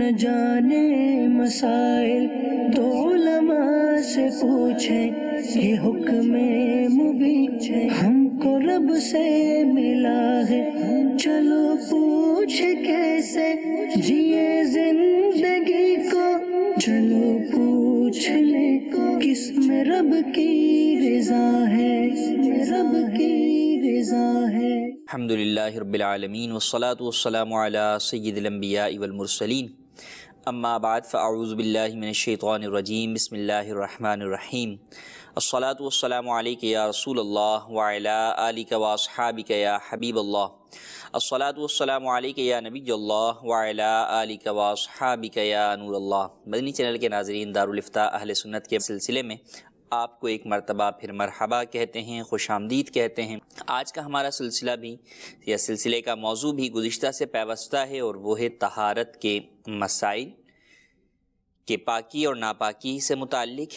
न जाने मसाइल दो लमा से पूछे ये हुक्म मुबीच हमको रब से मिला है चलो पूछ कैसे जिए जिंदगी को चलो पूछ ले किस में रब की रजा है रब की रजा है अलहमदिल्ला वसलात वसलम सैदिलम्बिया इबलमरसलीम अम्माबाद फ़ाऊज़बिल्लिनशैतरजीम बसमीम असलातम या रसूल वालिक वासहाबिक या असलातम या नबी वालिक वासहाबिक या मदनी चैनल के नाजरन दारुलफ़ा अहल सुन्नत के सिलसिले में आपको एक मरतबा फिर मरहबा कहते हैं खुश आमदीद कहते हैं आज का हमारा सिलसिला भी या सिलसिले का मौजू भी गुज्त से पैवस्ता है और वह है तहारत के मसाइल कि पाकी और नापाकी से मुतक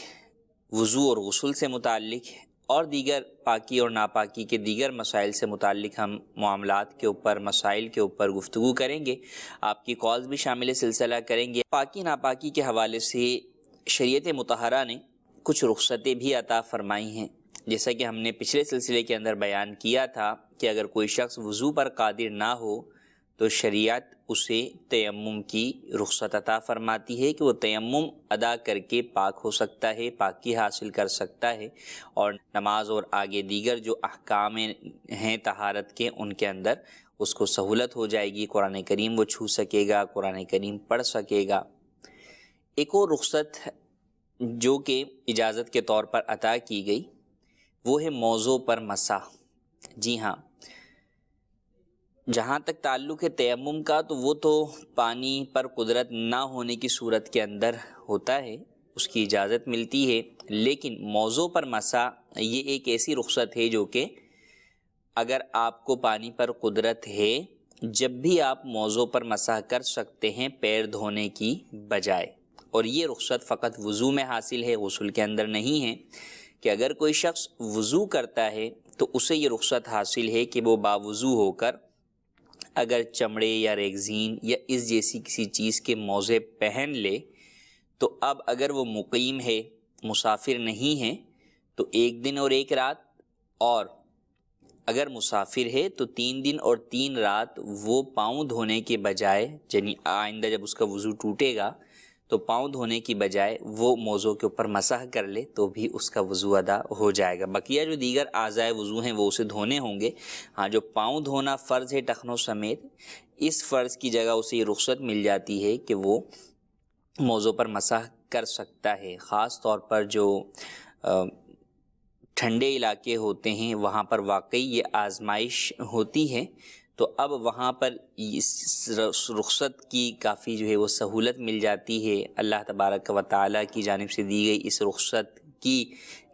वज़ू और गसल से मुतक और दीगर पाकी और नापाकी के दीगर मसाइल से मुतक हम मामलों के ऊपर मसाइल के ऊपर गुफ्तु करेंगे आपकी कॉल्स भी शामिल सिलसिला करेंगे पाकी नापाकी के हवाले से शरीत मतहरा ने कुछ रुख्सतें भी अता फ़रमाई हैं जैसा कि हमने पिछले सिलसिले के अंदर बयान किया था कि अगर कोई शख्स वज़ू पर कादिर ना हो तो शरीत उसे तयम की रुख्सत अता फरमाती है कि वो तयम अदा करके पाक हो सकता है पाकि हासिल कर सकता है और नमाज और आगे दीगर जो अहकाम हैं तहारत के उनके अंदर उसको सहूलत हो जाएगी कुरान करीम वो छू सकेगा कुरान करीम पढ़ सकेगा एक और रुख्सत जो कि इजाज़त के तौर पर अता की गई वो है मौज़ों पर मसा जी हाँ जहाँ तक ताल्लुक़ है तयम का तो वो तो पानी पर कुदरत ना होने की सूरत के अंदर होता है उसकी इजाज़त मिलती है लेकिन मौज़ों पर मसा ये एक ऐसी रुख्सत है जो कि अगर आपको पानी पर कुदरत है जब भी आप मौज़ों पर मसा कर सकते हैं पैर धोने की बजाय और ये रुख्सत फ़कत वज़ू में हासिल है गसल के अंदर नहीं है कि अगर कोई शख्स वज़ू करता है तो उसे ये रुख्सत हासिल है कि वो बावज़ू होकर अगर चमड़े या रेगजीन या इस जैसी किसी चीज़ के मौज़े पहन ले तो अब अगर वो मुकीम है मुसाफिर नहीं है तो एक दिन और एक रात और अगर मुसाफिर है तो तीन दिन और तीन रात वो पाँव धोने के बजाय यानी आइंदा जब उसका वज़ू टूटेगा तो पाँव धोने की बजाय वो मौज़ों के ऊपर मसाह कर ले तो भी उसका वज़ू अदा हो जाएगा बकिया जो दीगर आज़ाए वज़ू हैं वो उसे धोने होंगे हाँ जो पाँव धोना फ़र्ज़ है टखनों समेत इस फ़र्ज़ की जगह उसे ये रुख्सत मिल जाती है कि वो मौज़ों पर मसाह कर सकता है ख़ास तौर पर जो ठंडे इलाके होते हैं वहाँ पर वाकई ये आजमाइश होती है तो अब वहाँ पर इस रुखसत की काफ़ी जो है वो सहूलत मिल जाती है अल्लाह तबारक व ताली की जानब से दी गई इस रुख्सत की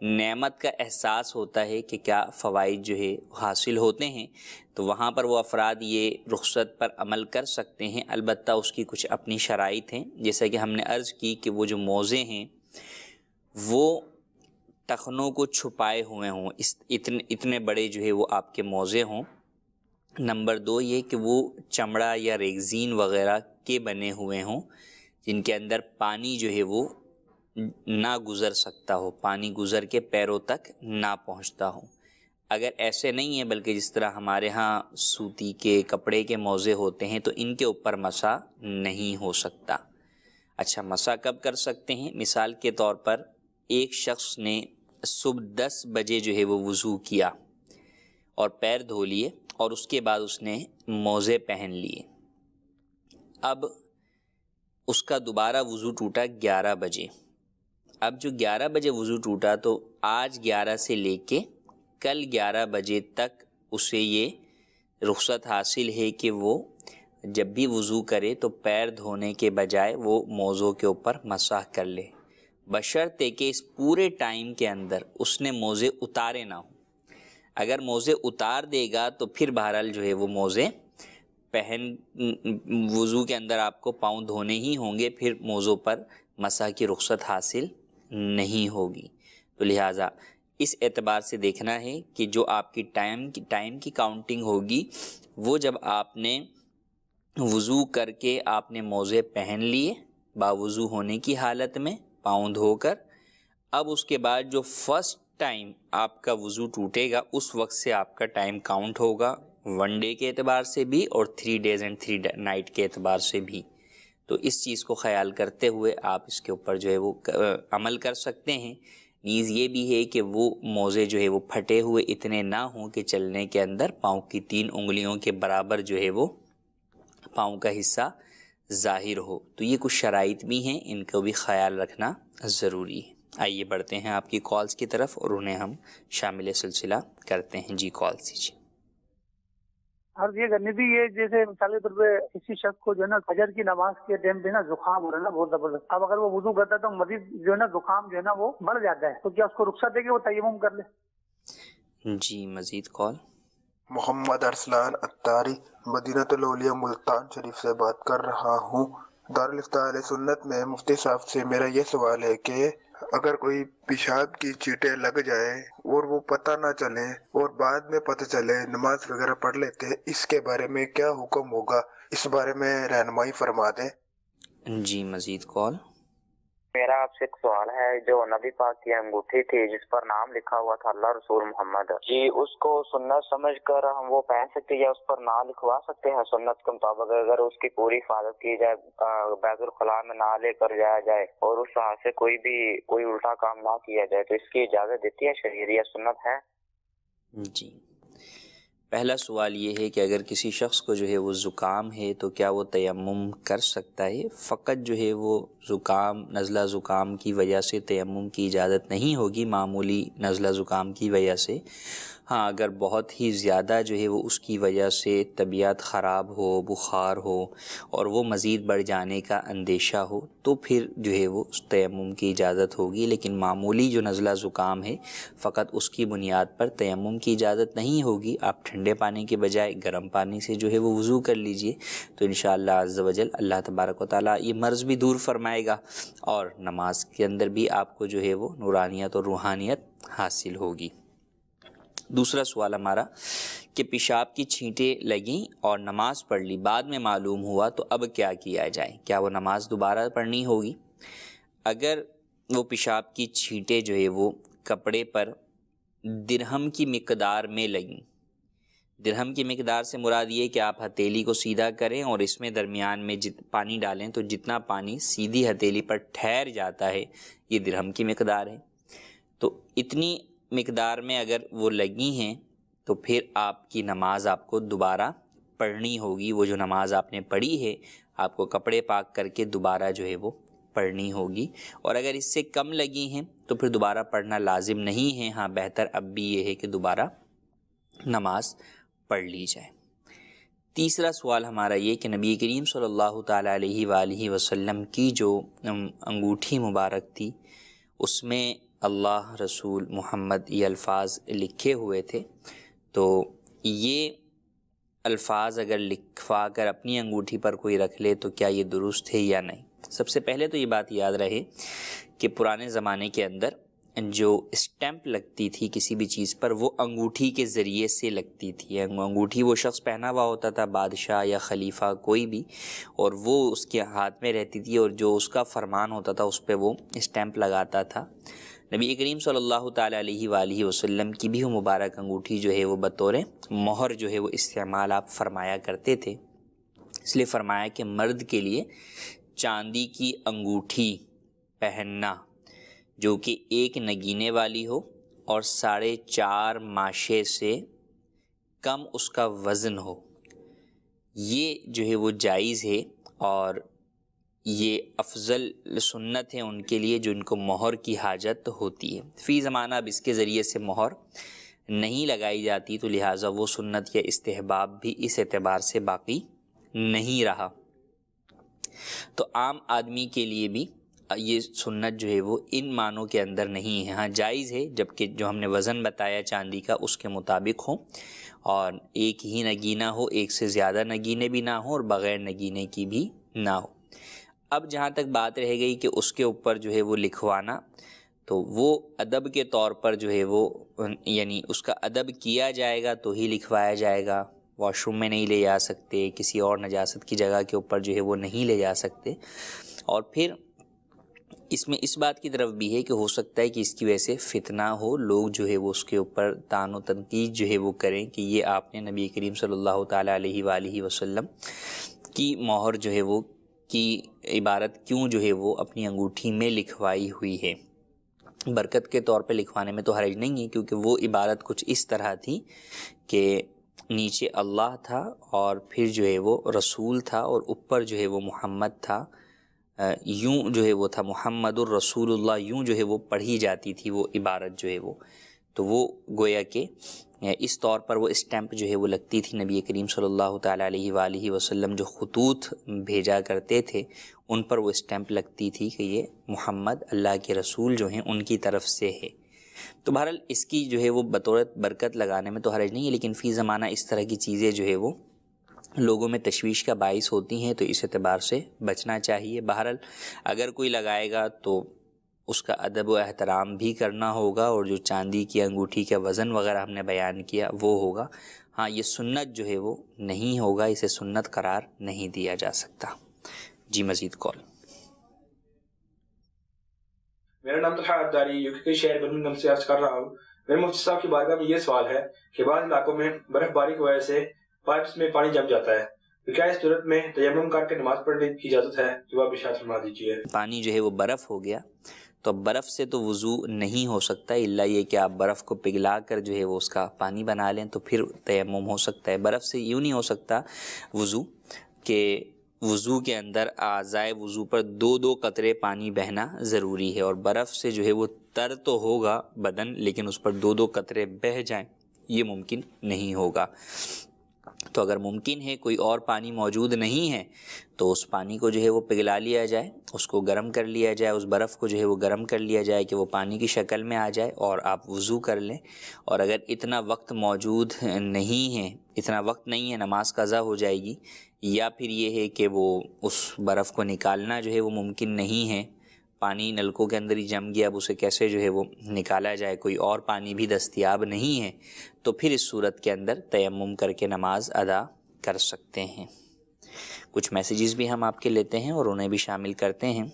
नेमत का एहसास होता है कि क्या फ़वाद जो है हासिल होते हैं तो वहाँ पर वो अफराद ये रुखसत पर अमल कर सकते हैं अलबत् उसकी कुछ अपनी शराइ हैं जैसा कि हमने अर्ज़ की कि वो जो मोज़े हैं वो टखनों को छुपाए हुए हों इतने इतने बड़े जो है वो आपके मोज़े हों नंबर दो ये कि वो चमड़ा या रेगजीन वगैरह के बने हुए हों जिनके अंदर पानी जो है वो ना गुज़र सकता हो पानी गुज़र के पैरों तक ना पहुंचता हो अगर ऐसे नहीं है बल्कि जिस तरह हमारे यहाँ सूती के कपड़े के मोज़े होते हैं तो इनके ऊपर मसा नहीं हो सकता अच्छा मसा कब कर सकते हैं मिसाल के तौर पर एक शख्स ने सुबह दस बजे जो है वो वज़ू किया और पैर धो लिए और उसके बाद उसने मोज़े पहन लिए अब उसका दोबारा वज़ू टूटा ग्यारह बजे अब जो ग्यारह बजे वज़ू टूटा तो आज ग्यारह से लेके कल ग्यारह बजे तक उसे ये रुख्सत हासिल है कि वो जब भी वज़ू करे तो पैर धोने के बजाय वो मोज़ों के ऊपर मसाह कर ले बशर्ते कि इस पूरे टाइम के अंदर उसने मोज़े उतारे ना हो अगर मोज़े उतार देगा तो फिर बहरहाल जो है वो मोज़े पहन वज़ू के अंदर आपको पाँव धोने ही होंगे फिर मोज़ों पर मसा की रुख्सत हासिल नहीं होगी तो लिहाजा इस एतबार से देखना है कि जो आपकी टाइम की टाइम की काउंटिंग होगी वो जब आपने वज़ू करके आपने मोज़े पहन लिए बावज़ू होने की हालत में पाँव धोकर अब उसके बाद जो फर्स्ट टाइम आपका वज़ू टूटेगा उस वक्त से आपका टाइम काउंट होगा वन डे के अतबार से भी और three days and three night के एतबार से भी तो इस चीज़ को ख्याल करते हुए आप इसके ऊपर जो है वो अमल कर सकते हैं नीज़ ये भी है कि वो मोज़े जो है वो फटे हुए इतने ना हों कि चलने के अंदर पाँव की तीन उंगलियों के बराबर जो है वो पाँव का हिस्सा ज़ाहिर हो तो ये कुछ शराइत भी हैं इनको भी ख्याल रखना ज़रूरी है आइए बढ़ते हैं आपकी कॉल्स की तरफ और उन्हें हम शामिल सिलसिला करते हैं जी कॉल जी और ये निधि ये जैसे मिसाल के तौर पर किसी शख्स को जो है ना फजर की नमाज के टाइम पे ना जुकाम हो रहा है ना बहुत जबरदस्त अब अगर वो वजू करता है तो मजीद जो है ना जुकाम जो है ना वो बढ़ जाता है तो क्या उसको रुख्सत देगी वो तयम कर ले जी मजीद कॉल मोहम्मद अरसलान अतारी मदीनतलिया मुल्तान शरीफ से बात कर रहा हूँ दारुल सुन्नत में मुफ्ती साहब से मेरा ये सवाल है कि अगर कोई पेशाब की चीटें लग जाए और वो पता ना चले और बाद में पता चले नमाज वगैरह पढ़ लेते हैं इसके बारे में क्या हुक्म होगा इस बारे में रहनमाई फरमा दें जी मजीद कॉल मेरा आपसे एक सवाल है जो नबी पाक की अंगूठी थी जिस पर नाम लिखा हुआ था अल्लाह रसूल मोहम्मद जी उसको सुन्नत समझ कर हम वो पहन सकते हैं या उस पर नाम लिखवा सकते हैं सुन्नत के मुताबिक अगर उसकी पूरी हिफाजत की जाए बैतुलखला में ना लेकर जाया जाए और उस हाथ से कोई भी कोई उल्टा काम ना किया जाए तो इसकी इजाजत देती है शरीर या सुन्नत है जी पहला सवाल ये है कि अगर किसी शख्स को जो है वो ज़ुकाम है तो क्या वो तयम कर सकता है फ़कत जो है वो ज़ुकाम नज़ला ज़ुकाम की वजह से तयम की इजाज़त नहीं होगी मामूली नज़ला ज़ुकाम की वजह से हाँ अगर बहुत ही ज़्यादा जो है वो उसकी वजह से तबीयत ख़राब हो बुखार हो और वो मज़ीद बढ़ जाने का अंदेशा हो तो फिर जो है वो उस तयम की इजाज़त होगी लेकिन मामूली जो नज़ला ज़ुकाम है फ़कत उसकी बुनियाद पर तयम की इजाज़त नहीं होगी आप ठंडे पानी के बजाय गर्म पानी से जो है वो वज़ू कर लीजिए तो इन शजल अल्लाह तबारक वाली ये मर्ज़ भी दूर फरमाएगा और नमाज के अंदर भी आपको जो है वो नूरानियत और रूहानियत हासिल होगी दूसरा सवाल हमारा कि पेशाब की छींटें लगी और नमाज़ पढ़ ली बाद में मालूम हुआ तो अब क्या किया जाए क्या वो नमाज़ दोबारा पढ़नी होगी अगर वो पेशाब की छींटें जो है वो कपड़े पर दिरहम की मकदार में लगें दिरहम की मकदार से मुराद ये कि आप हथेली को सीधा करें और इसमें दरमियान में जित पानी डालें तो जितना पानी सीधी हथेली पर ठहर जाता है ये दिरहम की मकदार है तो इतनी मकदार में अगर वो लगी हैं तो फिर आपकी नमाज आपको दोबारा पढ़नी होगी वो जो नमाज़ आपने पढ़ी है आपको कपड़े पाक करके दोबारा जो है वो पढ़नी होगी और अगर इससे कम लगी हैं तो फिर दोबारा पढ़ना लाजिम नहीं है हाँ बेहतर अब भी ये है कि दोबारा नमाज पढ़ ली जाए तीसरा सवाल हमारा ये कि नबी करीम सल्लल्लाहु अलैहि वसल्लम की जो अंगूठी मुबारक थी उसमें अल्लाह रसूल मोहम्मद ये अल्फाज लिखे हुए थे तो ये अल्फाज अगर लिखवा कर अपनी अंगूठी पर कोई रख ले तो क्या ये दुरुस्त है या नहीं सबसे पहले तो ये बात याद रहे कि पुराने ज़माने के अंदर जो स्टैंप लगती थी किसी भी चीज़ पर वो अंगूठी के ज़रिए से लगती थी अंगूठी वो शख्स पहना हुआ होता था बादशाह या खलीफा कोई भी और वो उसके हाथ में रहती थी और जो उसका फरमान होता था उस पर वो स्टैंप लगाता था नबी करीम सल्लल्लाहु अलैहि वसल्लम की भी वो मुबारक अंगूठी जो है वो बतौर मोहर जो है वो इस्तेमाल आप फरमाया करते थे इसलिए फरमाया कि मर्द के लिए चांदी की अंगूठी पहनना जो कि एक नगीने वाली हो और साढ़े चार माशे से कम उसका वज़न हो ये जो है वो जायज़ है और ये अफजल सुन्नत है उनके लिए जो इनको मोहर की हाजत होती है फ़ी ज़माना अब इसके ज़रिए से मोहर नहीं लगाई जाती तो लिहाजा वो सुन्नत या इस्तेहबाब भी इस एतबार से बाकी नहीं रहा तो आम आदमी के लिए भी ये सुन्नत जो है वो इन मानों के अंदर नहीं है हाँ जायज़ है जबकि जो हमने वज़न बताया चांदी का उसके मुताबिक हो और एक ही नगीना हो एक से ज़्यादा नगीने भी ना हो और बग़ैर नगीने की भी ना हो अब जहाँ तक बात रह गई कि उसके ऊपर जो है वो लिखवाना तो वो अदब के तौर पर जो है वो यानी उसका अदब किया जाएगा तो ही लिखवाया जाएगा वॉशरूम में नहीं ले जा सकते किसी और नजास्त की जगह के ऊपर जो है वो नहीं ले जा सकते और फिर इसमें इस बात की तरफ भी है कि हो सकता है कि इसकी वजह से फितना हो लोग जो है वो उसके ऊपर तान तनकीद जो है वो करें कि ये आपने नबी करीम सल्ला अलैहि की मोहर जो है वो की इबारत क्यों जो है वो अपनी अंगूठी में लिखवाई हुई है बरकत के तौर पे लिखवाने में तो हरज नहीं है क्योंकि वो इबारत कुछ इस तरह थी कि नीचे अल्लाह था और फिर जो है वो रसूल था और ऊपर जो है वो मोहम्मद था यूँ जो है वो था मोहम्मद रसूलुल्लाह यूँ जो है वो पढ़ी जाती थी वो इबारत जो है वो तो वो गोया के इस तौर पर वो स्टैम्प जो है वो लगती थी नबी करीम सल्लल्लाहु अलैहि वसल्लम जो खतूत भेजा करते थे उन पर वो स्टैम्प लगती थी कि ये मोहम्मद अल्लाह के रसूल जो हैं उनकी तरफ से है तो बहरहाल इसकी जो है वो बतौरत बरकत लगाने में तो हरज नहीं है लेकिन फ़ी ज़माना इस तरह की चीज़ें जो है वो लोगों में तशवीश का बायस होती हैं तो इस एतबार से बचना चाहिए बहरहाल अगर कोई लगाएगा तो उसका अदब व एहतराम भी करना होगा और जो चांदी की अंगूठी का वज़न वगैरह हमने बयान किया वो होगा हाँ ये सुन्नत जो है वो नहीं होगा इसे सुन्नत करार नहीं दिया जा सकता जी मज़ीद कॉल मेरा नाम तो अब्दारी यूके के शहर बर्मिंगम से अर्ज कर रहा हूँ मेरे मुफ्ती साहब की बारगाह में ये सवाल है कि बाद इलाकों में बर्फबारी की वजह से पाइप में पानी जम जाता है तो क्या इस सूरत में तयम करके नमाज पढ़ने की इजाज़त है आप इशार फरमा दीजिए पानी जो है वो बर्फ़ हो गया तो बर्फ़ से तो वज़ू नहीं हो सकता इल्ला ये कि आप बर्फ़ को पिघला कर जो है वो उसका पानी बना लें तो फिर तयम हो सकता है बर्फ़ से यूँ नहीं हो सकता वज़ू के वज़ू के अंदर आज़ाए वज़ू पर दो दो कतरे पानी बहना ज़रूरी है और बर्फ़ से जो है वो तर तो होगा बदन लेकिन उस पर दो दो कतरे बह जाएँ ये मुमकिन नहीं होगा तो अगर मुमकिन है कोई और पानी मौजूद नहीं है तो उस पानी को जो है वो पिघला लिया जाए उसको गर्म कर लिया जाए उस बर्फ़ को जो है वो गर्म कर लिया जाए कि वो पानी की शक्ल में आ जाए और आप वज़ू कर लें और अगर इतना वक्त मौजूद नहीं है इतना वक्त नहीं है नमाज कज़ा हो जाएगी या फिर ये है कि वो उस बर्फ़ को निकालना जो है वो मुमकिन नहीं है पानी नलकों के अंदर ही जम गया अब उसे कैसे जो है वो निकाला जाए कोई और पानी भी दस्तियाब नहीं है तो फिर इस सूरत के अंदर तयम करके नमाज अदा कर सकते हैं कुछ मैसेजेस भी हम आपके लेते हैं और उन्हें भी शामिल करते हैं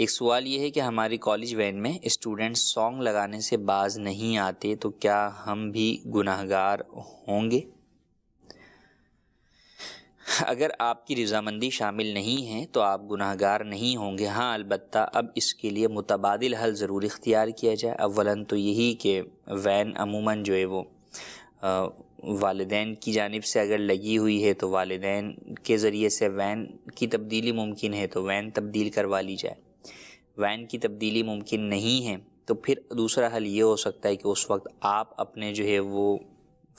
एक सवाल ये है कि हमारी कॉलेज वैन में स्टूडेंट सॉन्ग लगाने से बाज नहीं आते तो क्या हम भी गुनाहगार होंगे अगर आपकी रजामंदी शामिल नहीं है तो आप गुनाहगार नहीं होंगे हाँ अलबत् अब इसके लिए मुतबादल हल ज़रूर इख्तियार किया जाए अवला तो यही कि वैन अमूमन जो है वो वालदेन की जानब से अगर लगी हुई है तो वालदेन के ज़रिए से वैन की तब्दीली मुमकिन है तो वैन तब्दील करवा ली जाए वैन की तब्दीली मुमकिन नहीं है तो फिर दूसरा हल ये हो सकता है कि उस वक्त आप अपने जो है वो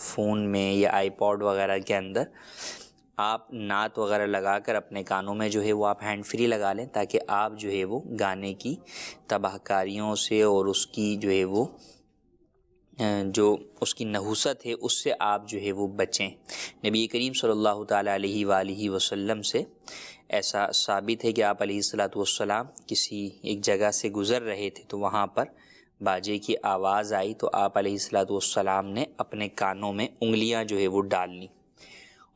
फ़ोन में या आईपॉड वगैरह के अंदर आप नात वगैरह लगा कर अपने कानों में जो है वो आप हैंड फ्री लगा लें ताकि आप जो है वो गाने की तबाहकारियों से और उसकी जो है वो जो उसकी नहुसत है उससे आप जो है वो बचें नबी करीम सल्लल्लाहु अलैहि अलैहि वसल्लम से ऐसा साबित है कि आप सलाम किसी एक जगह से गुज़र रहे थे तो वहाँ पर बाजे की आवाज़ आई तो आप सलाम ने अपने कानों में उंगलियाँ जो है वो डाल ली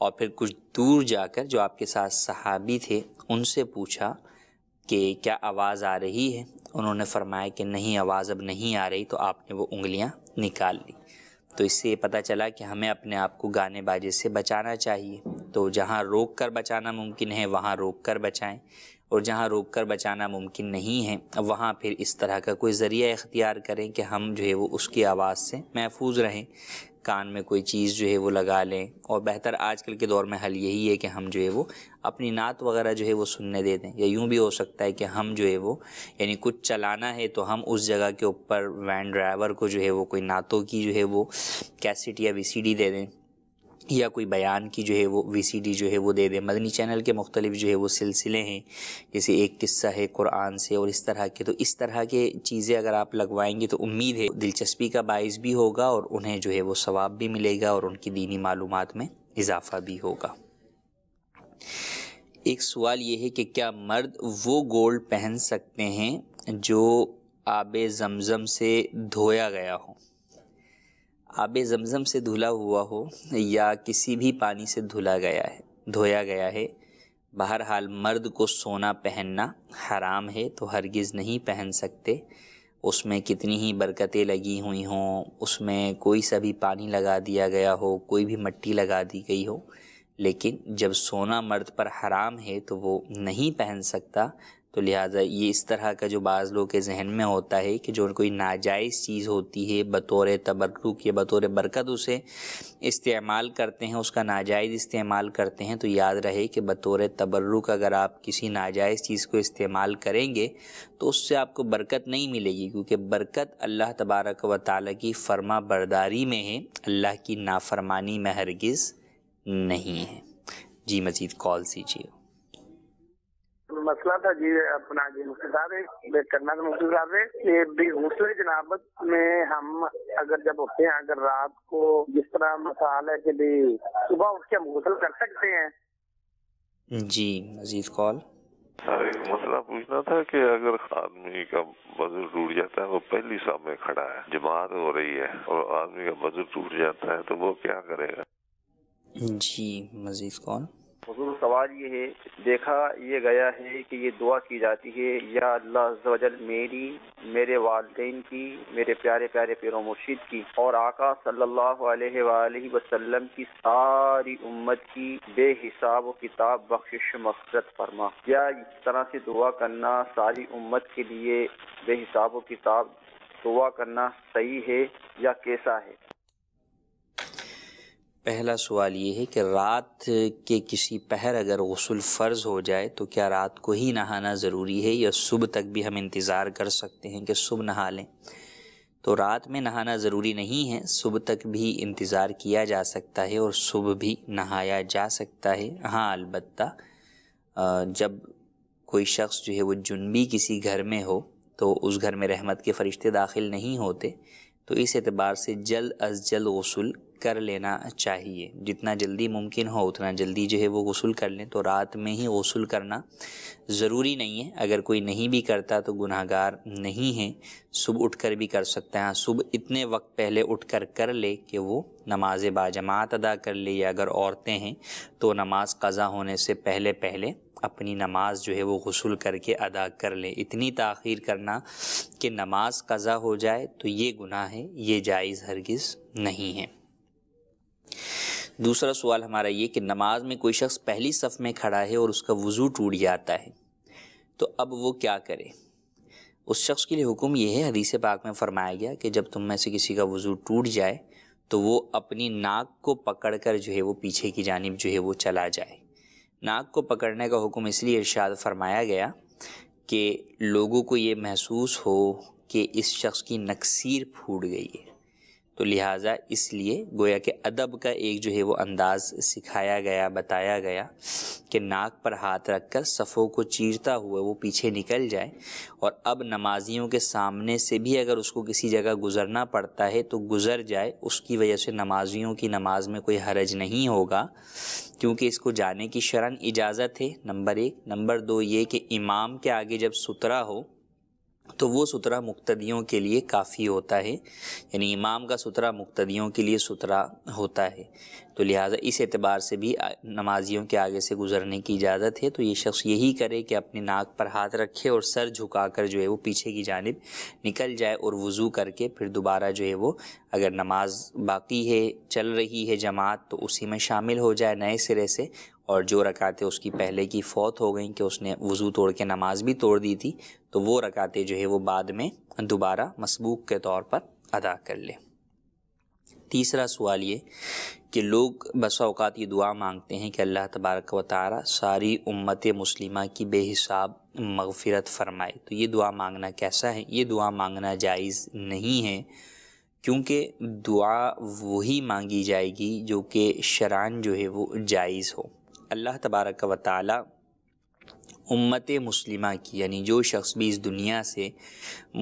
और फिर कुछ दूर जाकर जो आपके साथ सहाबी थे उनसे पूछा कि क्या आवाज़ आ रही है उन्होंने फरमाया कि नहीं आवाज़ अब नहीं आ रही तो आपने वो उंगलियां निकाल ली तो इससे पता चला कि हमें अपने आप को गाने बाजे से बचाना चाहिए तो जहाँ रोक कर बचाना मुमकिन है वहाँ रोक कर बचाएँ और जहाँ रोक कर बचाना मुमकिन नहीं है वहाँ फिर इस तरह का कोई ज़रिया इख्तियार करें कि हम जो है वो उसकी आवाज़ से महफूज रहें कान में कोई चीज़ जो है वो लगा लें और बेहतर आजकल के दौर में हल यही है कि हम जो है वो अपनी नात वगैरह जो है वो सुनने दे दें या यूँ भी हो सकता है कि हम जो है वो यानी कुछ चलाना है तो हम उस जगह के ऊपर वैन ड्राइवर को जो है वो कोई नातों की जो है वो कैसेट या वी दे दें या कोई बयान की जो है वो वीसीडी जो है वो दे दें मदनी चैनल के मुख्तलिफ जो है वो सिलसिले हैं जैसे एक किस्सा है कुरान से और इस तरह के तो इस तरह के चीज़ें अगर आप लगवाएंगे तो उम्मीद है दिलचस्पी का बायस भी होगा और उन्हें जो है वो सवाब भी मिलेगा और उनकी दीनी मालूम में इजाफा भी होगा एक सवाल ये है कि क्या मर्द वो गोल्ड पहन सकते हैं जो आब जमज़म से धोया गया हो आब जमज़म से धुला हुआ हो या किसी भी पानी से धुला गया है धोया गया है बहरहाल मर्द को सोना पहनना हराम है तो हरगिज़ नहीं पहन सकते उसमें कितनी ही बरकतें लगी हुई हों उसमें कोई सा भी पानी लगा दिया गया हो कोई भी मट्टी लगा दी गई हो लेकिन जब सोना मर्द पर हराम है तो वो नहीं पहन सकता तो लिहाजा ये इस तरह का जो बाज़ लोग के जहन में होता है कि जो कोई नाजायज़ चीज़ होती है बतौर तबरुक या बतौर बरकत उसे इस्तेमाल करते हैं उसका नाजायज़ इस्तेमाल करते हैं तो याद रहे कि बतौर तबरुक अगर आप किसी नाजायज़ चीज़ को इस्तेमाल करेंगे तो उससे आपको बरकत नहीं मिलेगी क्योंकि बरकत अल्लाह तबारक व ताली की फ़रमा बरदारी में है अल्लाह की नाफरमानी में हरगज़ नहीं है जी मज़ीद कॉल सीजिए मसला था जी अपना जी मुफ्ती करना था साहब ये दूसरे जनाब में हम अगर जब उठते हैं अगर रात को जिस तरह मसाल है कि भी सुबह उठ के हम गुसल कर सकते हैं जी मजीद कॉल एक मसला पूछना था कि अगर आदमी का वजन टूट जाता है वो पहली साहब में खड़ा है जमात हो रही है और आदमी का वजन टूट जाता है तो वो क्या करेगा जी मजीद कौन हजूर सवाल ये है देखा ये गया है कि ये दुआ की जाती है या अल्लाह मेरी मेरे वाले की मेरे प्यारे प्यारे पेरों मुर्शीद की और आका सल्लल्लाहु अलैहि वसल्लम की सारी उम्मत की बेहिसाब व किताब बख्शिश मकसद फरमा या इस तरह से दुआ करना सारी उम्मत के लिए बेहिसाब व किताब दुआ करना सही है या कैसा है पहला सवाल ये है कि रात के किसी पहर अगर गसल फ़र्ज़ हो जाए तो क्या रात को ही नहाना ज़रूरी है या सुबह तक भी हम इंतज़ार कर सकते हैं कि सुबह नहा लें तो रात में नहाना ज़रूरी नहीं है सुबह तक भी इंतज़ार किया जा सकता है और सुबह भी नहाया जा सकता है हाँ अलबत् जब कोई शख्स जो है वो जुनबी किसी घर में हो तो उस घर में रहमत के फ़रिश्ते दाखिल नहीं होते तो इस एतबार से जल्द अज जल्द गसल कर लेना चाहिए जितना जल्दी मुमकिन हो उतना जल्दी जो है वो गसूल कर लें तो रात में ही गसूल करना ज़रूरी नहीं है अगर कोई नहीं भी करता तो गुनाहगार नहीं है सुबह उठकर भी कर सकते हैं हाँ, सुबह इतने वक्त पहले उठकर कर ले कि वो नमाज बाजमात अदा कर ले या अगर औरतें हैं तो नमाज कज़ा होने से पहले पहले अपनी नमाज जो है वो गसूल करके अदा कर लें इतनी तख़िर करना कि नमाज कज़ा हो जाए तो ये गुनाह है ये जायज़ हरगिज़ नहीं है दूसरा सवाल हमारा ये कि नमाज में कोई शख्स पहली सफ़ में खड़ा है और उसका वज़ू टूट जाता है तो अब वो क्या करे उस शख्स के लिए हुक्म यह है हदीस पाक में फरमाया गया कि जब तुम में से किसी का वज़ू टूट जाए तो वो अपनी नाक को पकड़ कर जो है वो पीछे की जानब जो है वो चला जाए नाक को पकड़ने का हुक्म इसलिए इरशाद फरमाया गया कि लोगों को ये महसूस हो कि इस शख्स की नक्सीर फूट गई है तो लिहाजा इसलिए गोया के अदब का एक जो है वो अंदाज़ सिखाया गया बताया गया कि नाक पर हाथ रखकर सफ़ों को चीरता हुआ वो पीछे निकल जाए और अब नमाजियों के सामने से भी अगर उसको किसी जगह गुज़रना पड़ता है तो गुज़र जाए उसकी वजह से नमाजियों की नमाज में कोई हरज नहीं होगा क्योंकि इसको जाने की शरण इजाज़त है नंबर एक नंबर दो ये कि इमाम के आगे जब सुतरा हो तो वो सुतरा मुक्तदियों के लिए काफ़ी होता है यानी इमाम का सुतरा मुक्तदियों के लिए सुतरा होता है तो लिहाजा इस एतबार से भी नमाजियों के आगे से गुजरने की इजाज़त है तो ये शख्स यही करे कि अपने नाक पर हाथ रखे और सर झुकाकर जो है वो पीछे की जानब निकल जाए और वज़ू करके फिर दोबारा जो है वो अगर नमाज बाकी है चल रही है जमात तो उसी में शामिल हो जाए नए सिरे से और जो रकातें उसकी पहले की फ़ौत हो गई कि उसने वज़ू तोड़ के नमाज भी तोड़ दी थी तो वो रकातें जो है वो बाद में दोबारा मसबूक के तौर पर अदा कर ले तीसरा सवाल ये कि लोग बस अवकात ये दुआ मांगते हैं कि अल्लाह तबारक व तारा सारी उम्मत मुस्लिमा की बेहिसाब मगफिरत फरमाए तो ये दुआ मांगना कैसा है ये दुआ मांगना जायज़ नहीं है क्योंकि दुआ वही मांगी जाएगी जो कि शरान जो है वो जायज़ हो अल्लाह तबारक व उम्मत मुस्लिमा की यानी जो शख्स भी इस दुनिया से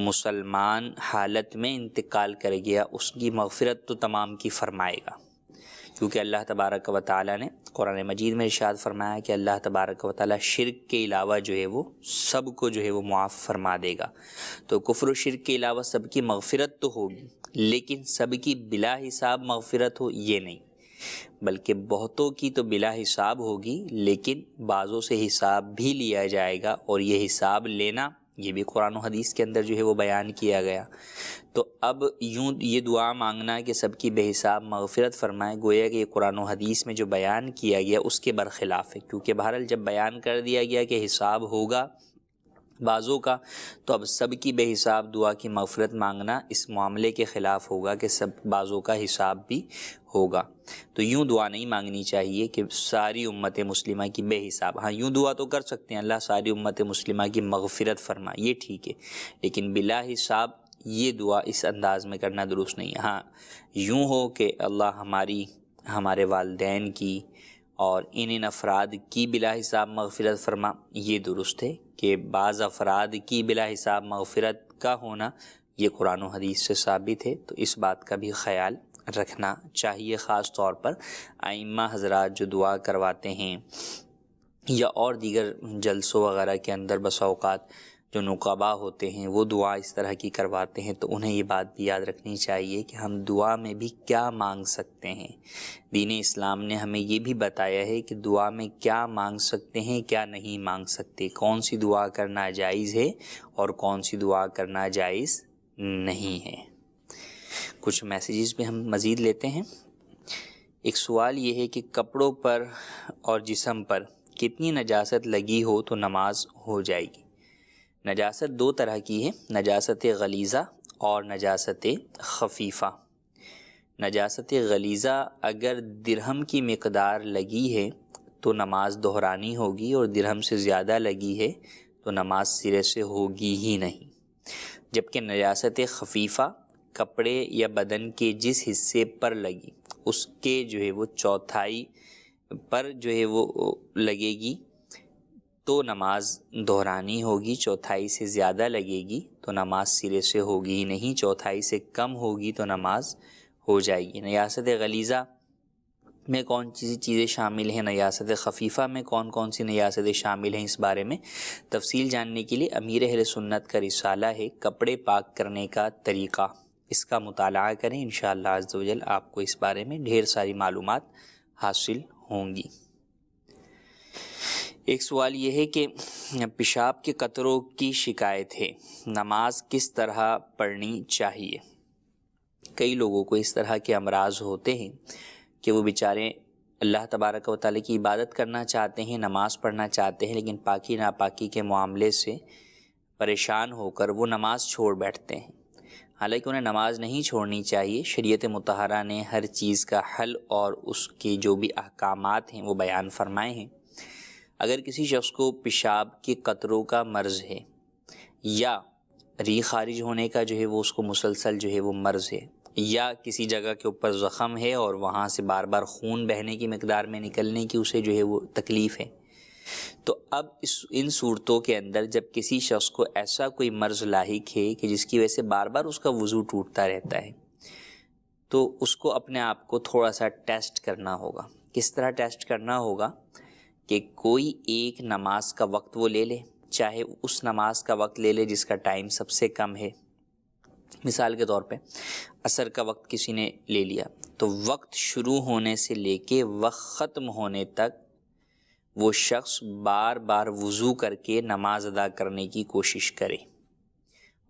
मुसलमान हालत में इंतकाल कर गया उसकी मगफरत तो तमाम की फ़रमाएगा क्योंकि अल्लाह तबारक व ताली ने कुरान मजीद में इर्शाद फरमाया कि अल्लाह तबारक व ताली शिरक के अलावा जो है वो सब को जो है वो मुआफ़ फरमा देगा तो कुफर शिरक के अलावा सबकी मगफरत तो होगी लेकिन सबकी बिला हिसाब मगफरत हो ये नहीं बल्कि बहुतों की तो बिला हिसाब होगी लेकिन बाज़ों से हिसाब भी लिया जाएगा और ये हिसाब लेना ये भी कुरान हदीस के अंदर जो है वो बयान किया गया तो अब यूँ ये दुआ मांगना कि सबकी बेहिसाब मगफरत फरमाए गोया कि कुरान हदीस में जो बयान किया गया उसके बरखिलाफ़ है क्योंकि बहरहाल जब बयान कर दिया गया कि हिसाब होगा बाज़ों का तो अब सब की बेहिसाब दुआ की मगफ़रत मांगना इस मामले के ख़िलाफ़ होगा कि सब बाज़ों का हिसाब भी होगा तो यूं दुआ नहीं मांगनी चाहिए कि सारी उम्मत मुस्लिमा की बेहिसाब हाँ यूँ दुआ तो कर सकते हैं अल्लाह सारी उम्मत मुस्लिमा की मगफ़रत फरमा ये ठीक है लेकिन बिला हिसाब ये दुआ इस अंदाज़ में करना दुरुस्त नहीं है हाँ यूँ हो कि अल्लाह हमारी हमारे वालदे की और इन इन अफराद की बिला हिसाब मगफरत फरमा ये दुरुस्त है कि बाज़ अफराद की बिला हिसाब मगफरत का होना ये कुरान हदीस से साबित है तो इस बात का भी ख्याल रखना चाहिए ख़ास तौर पर आइम्मा हजरात जो दुआ करवाते हैं या और दीगर जलसों वगैरह के अंदर बसाओकात जो नुकबा होते हैं वो दुआ इस तरह की करवाते हैं तो उन्हें ये बात भी याद रखनी चाहिए कि हम दुआ में भी क्या मांग सकते हैं दीन इस्लाम ने हमें ये भी बताया है कि दुआ में क्या मांग सकते हैं क्या नहीं मांग सकते कौन सी दुआ करना जायज़ है और कौन सी दुआ करना जायज़ नहीं है कुछ मैसेजेस भी हम मज़ीद लेते हैं एक सवाल ये है कि कपड़ों पर और जिसम पर कितनी नजासत लगी हो तो नमाज हो जाएगी नजासत दो तरह की है नजासत गलीज़ा और नजासत खफीफ़ा नजासत गलीज़ा अगर दिरहम की मकदार लगी है तो नमाज दोहरानी होगी और दिरहम से ज़्यादा लगी है तो नमाज सिरे से होगी ही नहीं जबकि नजासत खफीफ़ा कपड़े या बदन के जिस हिस्से पर लगी उसके जो है वो चौथाई पर जो है वो लगेगी तो नमाज दोहरानी होगी चौथाई से ज़्यादा लगेगी तो नमाज सिरे से होगी ही नहीं चौथाई से कम होगी तो नमाज हो जाएगी नयासत गलीज़ा में कौन सी चीज़ें शामिल हैं नयासत खफीफ़ा में कौन कौन सी नयासतें शामिल हैं इस बारे में तफसील जानने के लिए अमीर अहल सुन्नत का रिसाला है कपड़े पाक करने का तरीक़ा इसका मताल करें इन शजल आपको इस बारे में ढेर सारी मालूम हासिल होंगी एक सवाल यह है कि पेशाब के कतरों की शिकायत है नमाज किस तरह पढ़नी चाहिए कई लोगों को इस तरह के अमराज होते हैं कि वो बेचारे अल्लाह तबारक व ताली की इबादत करना चाहते हैं नमाज़ पढ़ना चाहते हैं लेकिन पाकि नापाकी के मामले से परेशान होकर वो नमाज़ छोड़ बैठते हैं हालांकि उन्हें नमाज नहीं छोड़नी चाहिए शरीयत मतहरा ने हर चीज़ का हल और उसके जो भी अहकाम हैं वो बयान फरमाए हैं अगर किसी शख्स को पेशाब के कतरों का मर्ज़ है या री खारिज होने का जो है वो उसको मुसलसल जो है वो मर्ज़ है या किसी जगह के ऊपर ज़ख़म है और वहाँ से बार बार खून बहने की मकदार में निकलने की उसे जो है वो तकलीफ़ है तो अब इस इन सूरतों के अंदर जब किसी शख्स को ऐसा कोई मर्ज लाक है कि जिसकी वजह से बार बार उसका वज़ू टूटता रहता है तो उसको अपने आप को थोड़ा सा टेस्ट करना होगा किस तरह टेस्ट करना होगा कि कोई एक नमाज का वक्त वो ले ले चाहे उस नमाज का वक्त ले ले जिसका टाइम सबसे कम है मिसाल के तौर पे असर का वक्त किसी ने ले लिया तो वक्त शुरू होने से लेके वक्त ख़त्म होने तक वो शख्स बार बार वज़ू करके नमाज अदा करने की कोशिश करे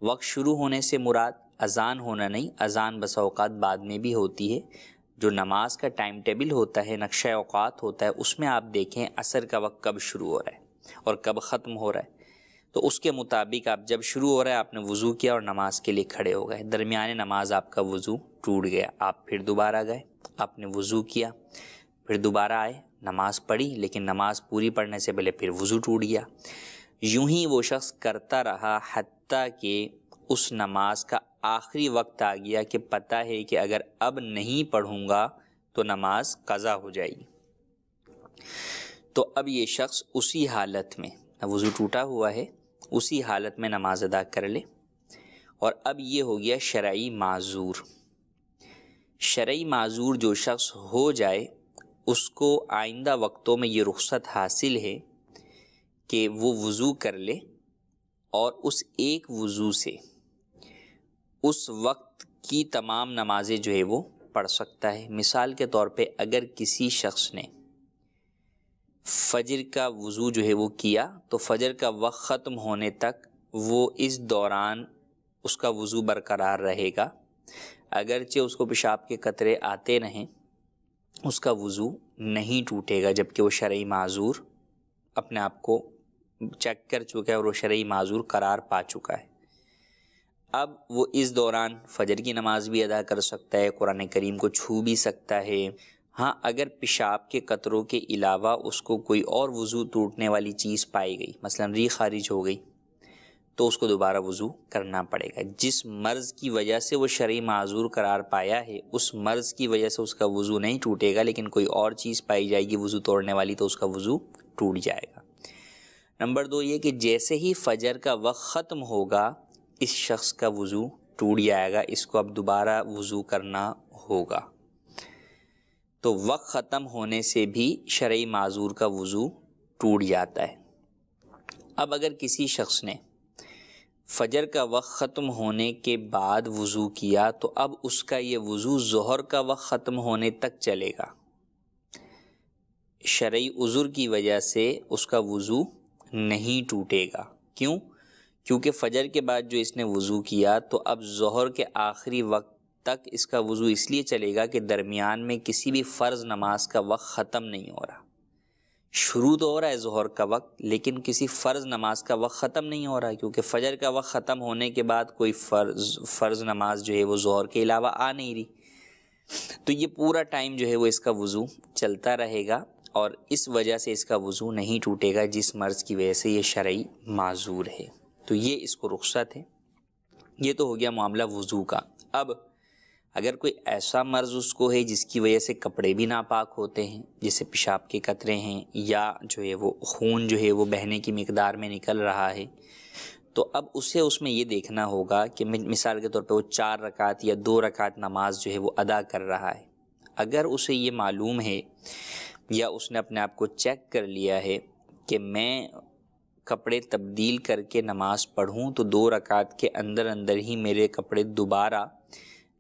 वक्त शुरू होने से मुराद अजान होना नहीं अजान बस अवकात बाद में भी होती है जो नमाज का टाइम टेबल होता है नक्शा अवकात होता है उसमें आप देखें असर का वक्त कब शुरू हो रहा है और कब ख़त्म हो रहा है तो उसके मुताबिक आप जब शुरू हो रहा है आपने वज़ू किया और नमाज के लिए खड़े हो गए दरमियान नमाज आपका वज़ू टूट गया आप फिर दोबारा गए आपने वज़ू किया फिर दोबारा आए नमाज़ पढ़ी लेकिन नमाज़ पूरी पढ़ने से पहले फिर वज़ू टूट गया यूं ही वो शख्स करता रहा हती कि उस नमाज का आखिरी वक्त आ गया कि पता है कि अगर अब नहीं पढ़ूँगा तो नमाज कज़ा हो जाएगी तो अब ये शख्स उसी हालत में वज़ू टूटा हुआ है उसी हालत में नमाज अदा कर ले और अब ये हो गया शरय माजूर शरय माजूर जो शख्स हो जाए उसको आइंदा वक्तों में ये रुख्सत हासिल है कि वो वज़ू कर ले और उस एक वज़ू से उस वक्त की तमाम नमाजें जो है वो पढ़ सकता है मिसाल के तौर पे अगर किसी शख्स ने फजर का वज़ू जो है वो किया तो फजर का वक्त ख़त्म होने तक वो इस दौरान उसका वज़ू बरकरार रहेगा अगरचे उसको पेशाब के कतरे आते रहें उसका वज़ू नहीं टूटेगा जबकि वो शर्य माजूर अपने आप को चेक कर चुका है और वो शर्य माजूर करार पा चुका है अब वो इस दौरान फजर की नमाज़ भी अदा कर सकता है कुरान करीम को छू भी सकता है हाँ अगर पेशाब के कतरों के अलावा उसको कोई और वज़ू टूटने वाली चीज़ पाई गई मसलन री खारिज हो गई तो उसको दोबारा वज़ू करना पड़ेगा जिस मर्ज़ की वजह से वो शरी माजूर करार पाया है उस मर्ज़ की वजह से उसका वज़ू नहीं टूटेगा लेकिन कोई और चीज़ पाई जाएगी वज़ू तोड़ने वाली तो उसका वज़ू टूट जाएगा नंबर दो ये कि जैसे ही फजर का वक्त ख़त्म होगा इस शख्स का वज़ू टूट जाएगा इसको अब दोबारा वज़ू करना होगा तो वक्त ख़त्म होने से भी शरी माजूर का वज़ू टूट जाता है अब अगर किसी शख्स ने फ़जर का वक्त ख़त्म होने के बाद वज़ू किया तो अब उसका ये वज़ू जहर का वक्त ख़त्म होने तक चलेगा शरी उज़ुर की वजह से उसका वज़ू नहीं टूटेगा क्यों क्योंकि फ़जर के बाद जो इसने वज़ू किया तो अब जहर के आखिरी वक्त तक इसका वज़ू इसलिए चलेगा कि दरमियान में किसी भी फ़र्ज़ नमाज का वक्त ख़त्म नहीं हो रहा शुरू तो हो रहा है जहर का वक्त लेकिन किसी फ़र्ज़ नमाज का वक्त ख़त्म नहीं हो रहा है क्योंकि फ़जर का वक्त ख़त्म होने के बाद कोई फ़र्ज़ फ़र्ज़ नमाज जो है वो जहर के अलावा आ नहीं रही तो ये पूरा टाइम जो है वो इसका वज़ू चलता रहेगा और इस वजह से इसका वज़ू नहीं टूटेगा जिस मर्ज़ की वजह से ये शरा माजूर है तो ये इसको रुख्सत है ये तो हो गया मामला वज़ू का अब अगर कोई ऐसा मर्ज़ उसको है जिसकी वजह से कपड़े भी नापाक होते हैं जैसे पेशाब के कतरे हैं या जो है वो खून जो है वो बहने की मकदार में निकल रहा है तो अब उसे उसमें ये देखना होगा कि मिसाल के तौर पे वो चार रकात या दो रकात नमाज जो है वो अदा कर रहा है अगर उसे ये मालूम है या उसने अपने आप को चेक कर लिया है कि मैं कपड़े तब्दील करके नमाज़ पढ़ूँ तो दो रकात के अंदर अंदर ही मेरे कपड़े दोबारा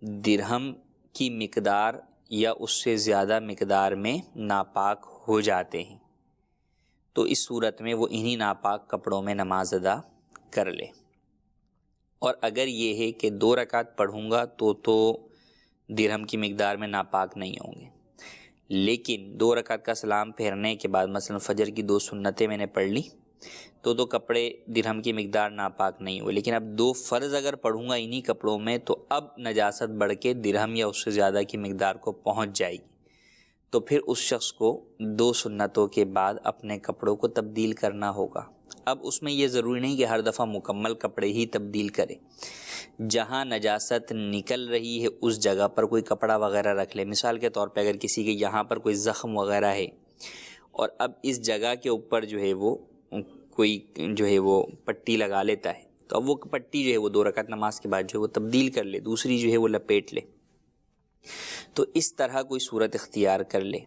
दिरहम की मकदार या उससे ज़्यादा मकदार में नापाक हो जाते हैं तो इस सूरत में वो इन्हीं नापाक कपड़ों में नमाज अदा कर ले और अगर ये है कि दो रकात पढ़ूँगा तो तो दिरहम की मकदार में नापाक नहीं होंगे लेकिन दो रकात का सलाम फेरने के बाद मसलन फ़जर की दो सुन्नतें मैंने पढ़ ली तो दो कपड़े दिरहम की मकदार नापाक नहीं हुए लेकिन अब दो फ़र्ज़ अगर पढ़ूंगा इन्हीं कपड़ों में तो अब नजास्त बढ़ के दिरहम या उससे ज़्यादा की मकदार को पहुँच जाएगी तो फिर उस शख्स को दो सुन्नतों के बाद अपने कपड़ों को तब्दील करना होगा अब उसमें यह ज़रूरी नहीं कि हर दफ़ा मुकम्मल कपड़े ही तब्दील करें जहाँ नजास्त निकल रही है उस जगह पर कोई कपड़ा वगैरह रख ले मिसाल के तौर पर अगर किसी के यहाँ पर कोई ज़ख्म वगैरह है और अब इस जगह के ऊपर जो है वो कोई जो है वो पट्टी लगा लेता है तो अब वो पट्टी जो है वो दो रक़त नमाज के बाद जो है वो तब्दील कर ले दूसरी जो है वो लपेट ले तो इस तरह कोई सूरत इख्तियार कर ले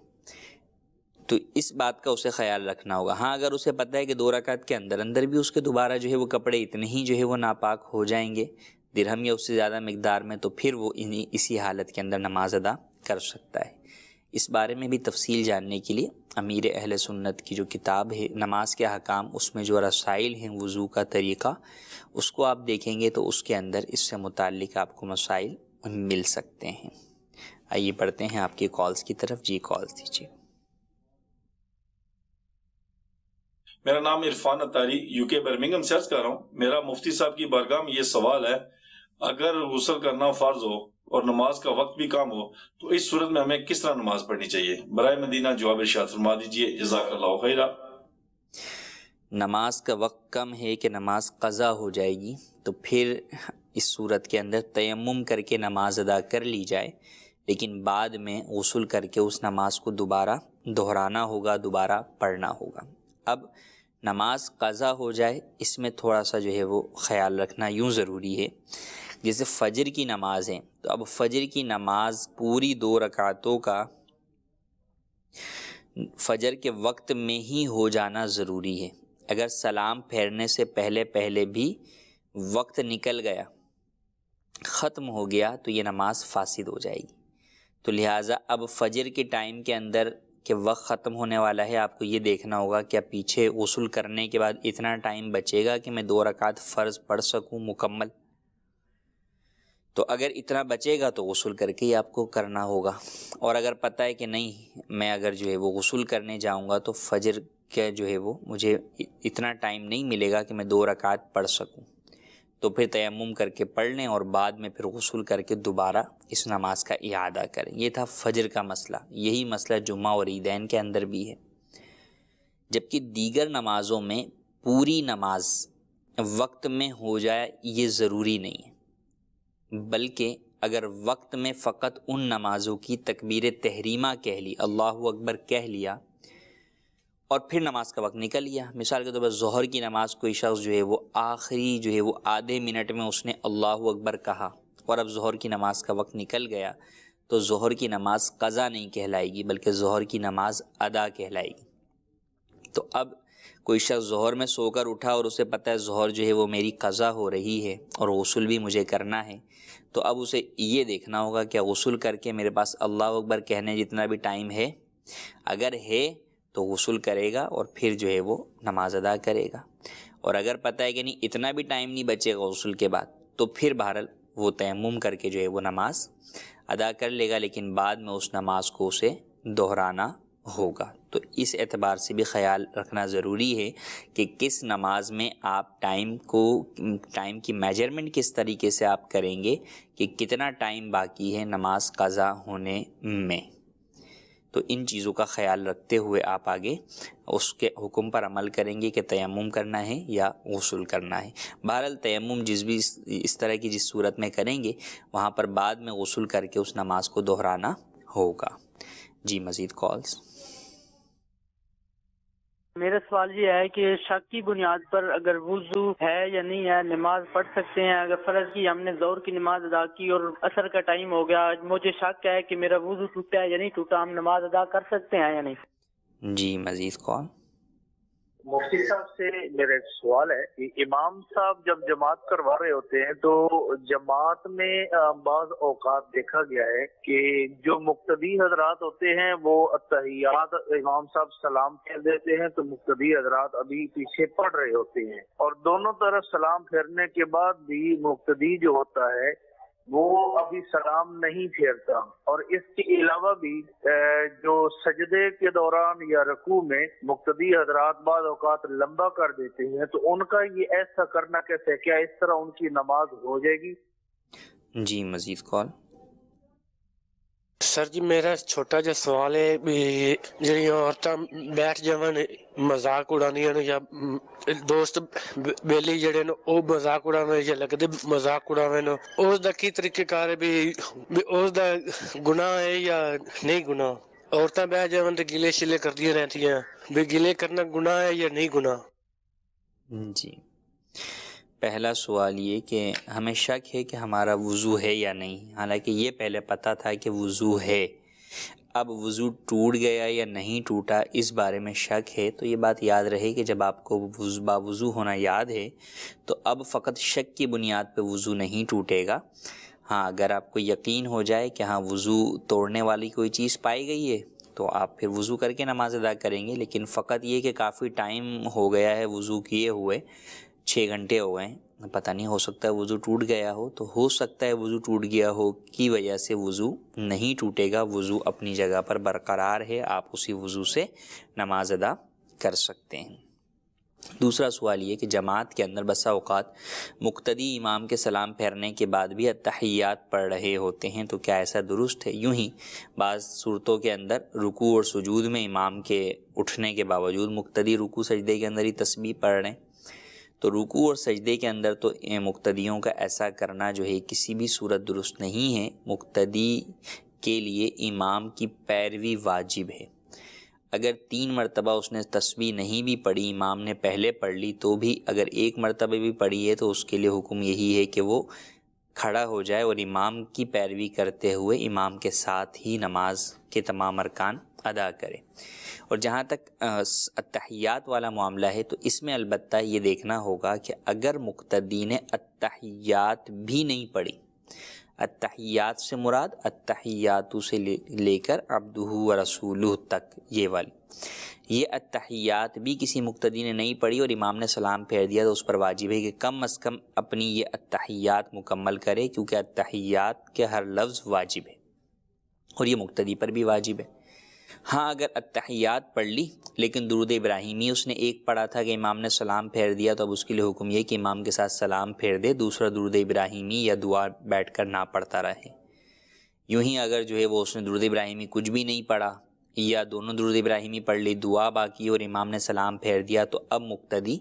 तो इस बात का उसे ख्याल रखना होगा हाँ अगर उसे पता है कि दो रक़त के अंदर अंदर भी उसके दोबारा जो है वो कपड़े इतने ही जो है वो नापाक हो जाएंगे दिरहम या उससे ज़्यादा मकदार में तो फिर वो इन्हीं इसी हालत के अंदर नमाज अदा कर सकता है इस बारे में भी तफसील जानने के लिए अमीर अहल सुन्नत की जो किताब है नमाज के अहकाम उसमें जो रसाइल हैं वज़ू का तरीक़ा उसको आप देखेंगे तो उसके अंदर इससे मुतल आपको मसाइल मिल सकते हैं आइए पढ़ते हैं आपकी कॉल्स की तरफ जी कॉल्स दीजिए मेरा नाम इरफान अतारी यूके बर्मिंगम से अर्ज कर रहा हूँ मेरा मुफ्ती साहब की बारगाह में ये सवाल है अगर गुसल करना फर्ज हो और नमाज का वक्त भी कम हो तो इस सूरत में हमें किस तरह नमाज पढ़नी चाहिए बर मदीना जवाब फरमा दीजिए जजाकल्ला नमाज का वक्त कम है कि नमाज कज़ा हो जाएगी तो फिर इस सूरत के अंदर तयम करके नमाज अदा कर ली जाए लेकिन बाद में गसल करके उस नमाज को दोबारा दोहराना होगा दोबारा पढ़ना होगा अब नमाज कज़ा हो जाए इसमें थोड़ा सा जो है वो ख्याल रखना यूँ ज़रूरी है जैसे फजर की नमाज है तो अब फजर की नमाज पूरी दो रकातों का फजर के वक्त में ही हो जाना ज़रूरी है अगर सलाम फेरने से पहले पहले भी वक्त निकल गया ख़त्म हो गया तो ये नमाज फासिद हो जाएगी तो लिहाजा अब फजर के टाइम के अंदर के वक्त ख़त्म होने वाला है आपको ये देखना होगा क्या पीछे गसल करने के बाद इतना टाइम बचेगा कि मैं दो रकात फ़र्ज़ पढ़ सकूँ मुकम्मल तो अगर इतना बचेगा तो गसूल करके ही आपको करना होगा और अगर पता है कि नहीं मैं अगर जो है वो गसूल करने जाऊँगा तो फजर का जो है वो मुझे इतना टाइम नहीं मिलेगा कि मैं दो रकात पढ़ सकूँ तो फिर तयम करके पढ़ लें और बाद में फिर गसूल करके दोबारा इस नमाज का इरादा करें ये था फजर का मसला यही मसला जुम्मा और ईदैन के अंदर भी है जबकि दीगर नमाजों में पूरी नमाज वक्त में हो जाए ये ज़रूरी नहीं है बल्कि अगर वक्त में फ़कत उन नमाज़ों की तकबीर तहरीमा कह ली अल्लाह अकबर कह लिया और फिर नमाज़ का वक्त निकल गया मिसाल के तौर पर जहर की नमाज़ कोई शख्स जो है वो आखिरी जो है वो आधे मिनट में उसने अल्लाह अकबर कहा और अब जहर की नमाज़ का वक्त निकल गया तो जहर की नमाज़ कज़ा नहीं कहलाएगी बल्कि जहर की नमाज़ अदा कहलाएगी तो अब कोई शख्स जहर में सोकर उठा और उसे पता है जहर जो है वो मेरी कज़ा हो रही है और गसल भी मुझे करना है तो अब उसे ये देखना होगा कि गसल करके मेरे पास अल्लाह अकबर कहने जितना भी टाइम है अगर है तो गसल करेगा और फिर जो है वो नमाज अदा करेगा और अगर पता है कि नहीं इतना भी टाइम नहीं बचेगा गसल के बाद तो फिर बहरल वो तयम करके जो है वो नमाज अदा कर लेगा लेकिन बाद में उस नमाज को उसे दोहराना होगा तो इस एतबार से भी ख्याल रखना ज़रूरी है कि किस नमाज में आप टाइम को टाइम की मेजरमेंट किस तरीके से आप करेंगे कि कितना टाइम बाकी है नमाज कज़ा होने में तो इन चीज़ों का ख्याल रखते हुए आप आगे उसके हुक्म पर अमल करेंगे कि तयम करना है या गसूल करना है बहरहाल तयम जिस भी इस तरह की जिस सूरत में करेंगे वहाँ पर बाद में गसूल करके उस नमाज को दोहराना होगा जी मज़ीद कॉल्स मेरा सवाल ये है कि शक की बुनियाद पर अगर वजू है या नहीं है नमाज पढ़ सकते हैं अगर फर्ज की हमने जोर की नमाज अदा की और असर का टाइम हो गया मुझे शक है कि मेरा वजू टूटा है या नहीं टूटा हम नमाज अदा कर सकते हैं या नहीं जी मजीद कौन मुफ्ती साहब से मेरा एक सवाल है कि इमाम साहब जब जमात करवा रहे होते हैं तो जमात में बाज औकात देखा गया है कि जो मुक्तदी हजरात होते हैं वो तहियात इमाम साहब सलाम फेर देते हैं तो मुक्तदी हजरात अभी पीछे पड़ रहे होते हैं और दोनों तरफ सलाम फेरने के बाद भी मुख्तदी जो होता है वो अभी सलाम नहीं फेरता और इसके अलावा भी जो सजदे के दौरान या रकू में मुक्तदी हजरात बाद अवकात लंबा कर देते हैं तो उनका ये ऐसा करना कैसे क्या इस तरह उनकी नमाज हो जाएगी जी मजीद कॉल ਸਰ ਜੀ ਮੇਰਾ ਛੋਟਾ ਜਿਹਾ ਸਵਾਲ ਹੈ ਵੀ ਜਿਹੜੀਆਂ ਔਰਤਾਂ ਬੈਠ ਜਾਵਣ ਮਜ਼ਾਕ ਉਡਾਉਂਦੀਆਂ ਨੇ ਜਾਂ ਦੋਸਤ ਬੇਲੀ ਜਿਹੜੇ ਨੇ ਉਹ ਮਜ਼ਾਕ ਉਡਾਉਂਦੇ ਜਾਂ ਲੱਗਦੇ ਮਜ਼ਾਕ ਉਡਾਉਂਦੇ ਨੇ ਉਸ ਦਾ ਕੀ ਤਰੀਕੇਕਾਰ ਹੈ ਵੀ ਉਸ ਦਾ ਗੁਨਾਹ ਹੈ ਜਾਂ ਨਹੀਂ ਗੁਨਾਹ ਔਰਤਾਂ ਬੈਠ ਜਾਵਣ ਤੇ ਗਿਲੇ ਸ਼ਿਲੇ ਕਰਦੀਆਂ ਰਹਿੰਦੀਆਂ ਵੀ ਗਿਲੇ ਕਰਨਾ ਗੁਨਾਹ ਹੈ ਜਾਂ ਨਹੀਂ ਗੁਨਾਹ ਜੀ पहला सवाल ये कि हमें शक है कि हमारा वज़ू है या नहीं हालांकि ये पहले पता था कि वज़ू है अब वज़ू टूट गया या नहीं टूटा इस बारे में शक है तो ये बात याद रहे कि जब आपको बावज़ू होना याद है तो अब फ़कत शक की बुनियाद पर वज़ू नहीं टूटेगा हाँ अगर आपको यकीन हो जाए कि हाँ वज़ू तोड़ने वाली कोई चीज़ पाई गई है तो आप फिर वज़ू करके नमाज़ अदा करेंगे लेकिन फ़कत ये कि काफ़ी टाइम हो गया है वज़ू किए हुए छः घंटे हो गए पता नहीं हो सकता है वज़ू टूट गया हो तो हो सकता है वज़ू टूट गया हो की वजह से वज़ू नहीं टूटेगा वज़ू अपनी जगह पर बरकरार है आप उसी वज़ू से नमाज अदा कर सकते हैं दूसरा सवाल ये कि जमात के अंदर बसा अवत मुक्तदी इमाम के सलाम फेरने के बाद भी अतहियात पढ़ रहे होते हैं तो क्या ऐसा दुरुस्त है यूं ही बाज़ सूरतों के अंदर रुकू और सजूद में इमाम के उठने के बावजूद मुक्तदी रुकू सजदे के अंदर ही तस्वीर पढ़ रहे हैं तो रुकू और सजदे के अंदर तो मुक्तदियों का ऐसा करना जो है किसी भी सूरत दुरुस्त नहीं है मुक्तदी के लिए इमाम की पैरवी वाजिब है अगर तीन मरतबा उसने तस्वीर नहीं भी पढ़ी इमाम ने पहले पढ़ ली तो भी अगर एक मरतबे भी पढ़ी है तो उसके लिए हुक्म यही है कि वो खड़ा हो जाए और इमाम की पैरवी करते हुए इमाम के साथ ही नमाज के तमाम अरकान अदा करे और जहाँ तक अतहियात वाला मामला है तो इसमें अलबत् ये देखना होगा कि अगर मुख्तदी ने अतहियात भी नहीं पढ़ी अतहियात से मुराद अतहियात से लेकर अब्दू व रसूलू तक ये वाली ये अतहियात भी किसी मुख्तदी ने नहीं पढ़ी और इमाम ने सलाम फेर दिया तो उस पर वाजिब है कि कम अज़ कम अपनी ये अतहियात मुकम्मल करे क्योंकि अतहियात के हर लफ्ज़ वाजिब है और ये मुख्तदी पर भी वाजिब है हाँ अगर अतहयात पढ़ ली लेकिन दुरुद इब्राहिमी उसने एक पढ़ा था कि इमाम ने सलाम फेर दिया तो अब उसके लिए हुक्म यह कि इमाम के साथ सलाम फेर दे दूसरा दुरुद इब्राहिमी या दुआ बैठ कर ना पढ़ता रहे यूँ ही अगर जो है वो उसने दुरुद इब्राहिमी कुछ भी नहीं पढ़ा या दोनों दुरुद इब्राहिमी पढ़ ली दुआ बाकी और इमाम ने सलाम फेर दिया तो अब मुक्तदी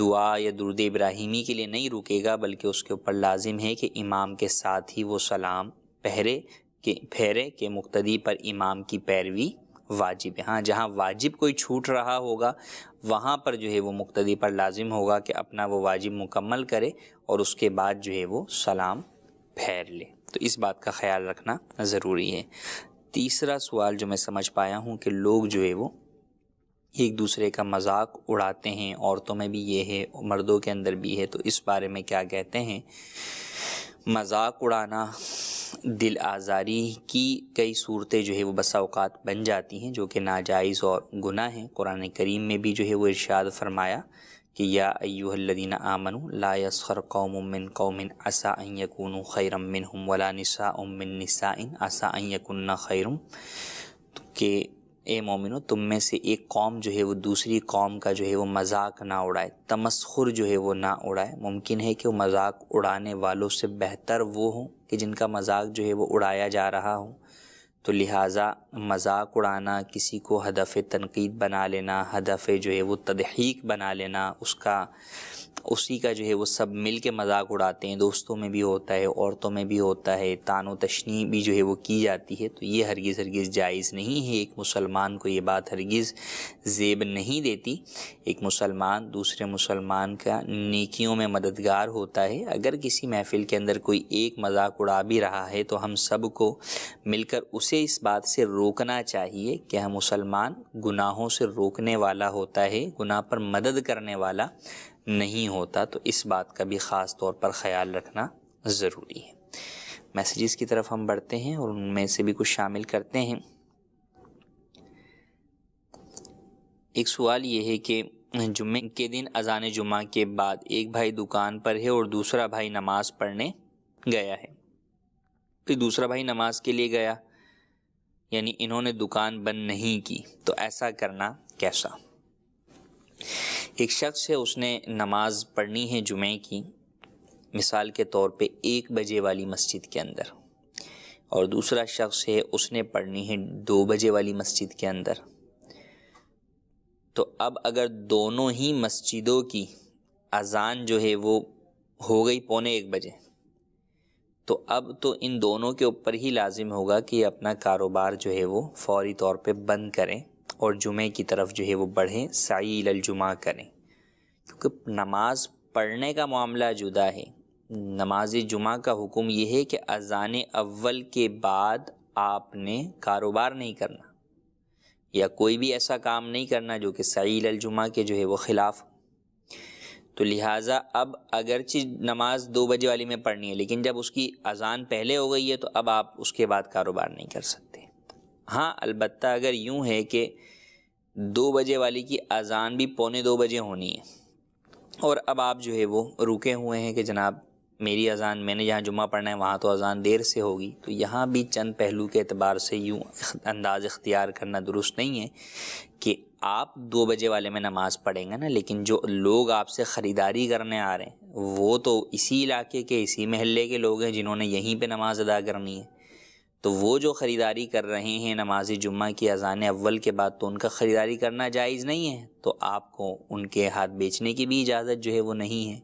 दुआ या दुरुद इब्राहिमी के लिए नहीं रुकेगा बल्कि उसके ऊपर लाजिम है कि इमाम के साथ ही वो सलाम पहरे के फेरे के मुक्तदी पर इमाम की पैरवी वाजिब है हाँ जहाँ वाजिब कोई छूट रहा होगा वहाँ पर जो है वो मुक्तदी पर लाजिम होगा कि अपना वो वाजिब मुकम्मल करे और उसके बाद जो है वो सलाम फैर ले तो इस बात का ख्याल रखना ज़रूरी है तीसरा सवाल जो मैं समझ पाया हूँ कि लोग जो है वो एक दूसरे का मजाक उड़ाते हैं औरतों में भी ये है मर्दों के अंदर भी है तो इस बारे में क्या कहते हैं मजाक उड़ाना दिल आज़ारी की कई सूरतें जो है वो बसाओक़ात बन जाती हैं जो कि नाजायज़ और गुना हैं कुरान करीम में भी जो है वो इर्शाद फरमाया कि या अयूहल्लिन आमनु ला यसखर कौम मिन कौमिन असा अन यकून खैरम मिन वला नसा उमिन नसा असा अन यकुन्ना खैरम तो के ए मोमिनो तुम में से एक कौम जो है वो दूसरी कौम का जो है वो मजाक ना उड़ाए तमस्खुर जो है वो ना उड़ाए मुमकिन है कि वो मजाक उड़ाने वालों से बेहतर वो हों कि जिनका मजाक जो है वो उड़ाया जा रहा हो तो लिहाजा मजाक उड़ाना किसी को हदफ तनकीद बना लेना हदफ जो है वो तदहीक बना लेना उसका उसी का जो है वो सब मिल के मजाक उड़ाते हैं दोस्तों में भी होता है औरतों में भी होता है तानो तशनी भी जो है वो की जाती है तो ये हरगिज़ हरगिज़ जायज़ नहीं है एक मुसलमान को ये बात हरगिज़ जेब नहीं देती एक मुसलमान दूसरे मुसलमान का नेकियों में मददगार होता है अगर किसी महफिल के अंदर कोई एक मजाक उड़ा भी रहा है तो हम सब को मिलकर उसे इस बात से रोकना चाहिए कि हम मुसलमान गुनाहों से रोकने वाला होता है गुनाह पर मदद करने वाला नहीं होता तो इस बात का भी ख़ास तौर पर ख्याल रखना ज़रूरी है मैसेजेस की तरफ हम बढ़ते हैं और उनमें से भी कुछ शामिल करते हैं एक सवाल ये है कि जुम्मे के दिन अजान जुमा के बाद एक भाई दुकान पर है और दूसरा भाई नमाज पढ़ने गया है फिर तो दूसरा भाई नमाज के लिए गया यानी इन्होंने दुकान बंद नहीं की तो ऐसा करना कैसा एक शख्स है उसने नमाज पढ़नी है जुमे की मिसाल के तौर पे एक बजे वाली मस्जिद के अंदर और दूसरा शख्स है उसने पढ़नी है दो बजे वाली मस्जिद के अंदर तो अब अगर दोनों ही मस्जिदों की अजान जो है वो हो गई पौने एक बजे तो अब तो इन दोनों के ऊपर ही लाजिम होगा कि अपना कारोबार जो है वो फौरी तौर पे बंद करें और जुमे की तरफ जो है वो बढ़ें साई जुमा करें क्योंकि नमाज पढ़ने का मामला जुदा है नमाज जुमा का हुक्म यह है कि अजान अव्वल के बाद आपने कारोबार नहीं करना या कोई भी ऐसा काम नहीं करना जो कि सईल जुमा के जो है वो ख़िलाफ़ तो लिहाजा अब अगरचि नमाज दो बजे वाली में पढ़नी है लेकिन जब उसकी अजान पहले हो गई है तो अब आप उसके बाद कारोबार नहीं कर सकते हाँ अलबत् अगर यूँ है कि दो बजे वाली की अज़ान भी पौने दो बजे होनी है और अब आप जो है वो रुके हुए हैं कि जनाब मेरी अज़ान मैंने जहाँ जुम्मा पढ़ना है वहाँ तो अज़ान देर से होगी तो यहाँ भी चंद पहलू के अतबार से यूँ अंदाज़ इख्तियार करना दुरुस्त नहीं है कि आप दो बजे वाले में नमाज़ पढ़ेंगे ना लेकिन जो लोग आपसे ख़रीदारी करने आ रहे हैं वो तो इसी इलाके के इसी महल्ले के लोग हैं जिन्होंने यहीं पर नमाज़ अदा करनी है तो वो जो ख़रीदारी कर रहे हैं नमाज जुम्मा की अजान अव्वल के बाद तो उनका ख़रीदारी करना जायज़ नहीं है तो आपको उनके हाथ बेचने की भी इजाज़त जो है वो नहीं है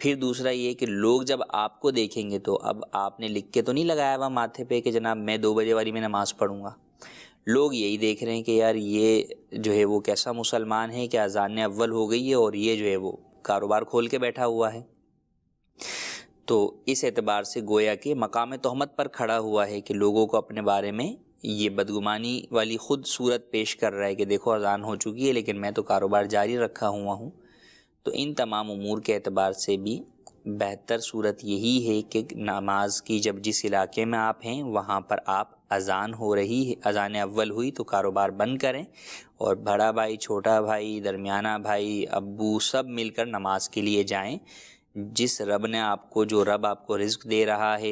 फिर दूसरा ये कि लोग जब आपको देखेंगे तो अब आपने लिख के तो नहीं लगाया हुआ माथे पे कि जनाब मैं दो बजे वाली में नमाज़ पढ़ूँगा लोग यही देख रहे हैं कि यार ये जो है वो कैसा मुसलमान है कि अजान अव्वल हो गई है और ये जो है वो कारोबार खोल के बैठा हुआ है तो इस एतबार से गोया के मकाम तहमत पर खड़ा हुआ है कि लोगों को अपने बारे में ये बदगुमानी वाली ख़ुद सूरत पेश कर रहा है कि देखो अजान हो चुकी है लेकिन मैं तो कारोबार जारी रखा हुआ हूँ तो इन तमाम अमूर के अतबार से भी बेहतर सूरत यही है कि नमाज की जब जिस इलाके में आप हैं वहाँ पर आप अजान हो रही है अजान अव्वल हुई तो कारोबार बंद करें और बड़ा भाई छोटा भाई दरमियाना भाई अबू सब मिलकर नमाज के लिए जाएं जिस रब ने आपको जो रब आपको रिस्क दे रहा है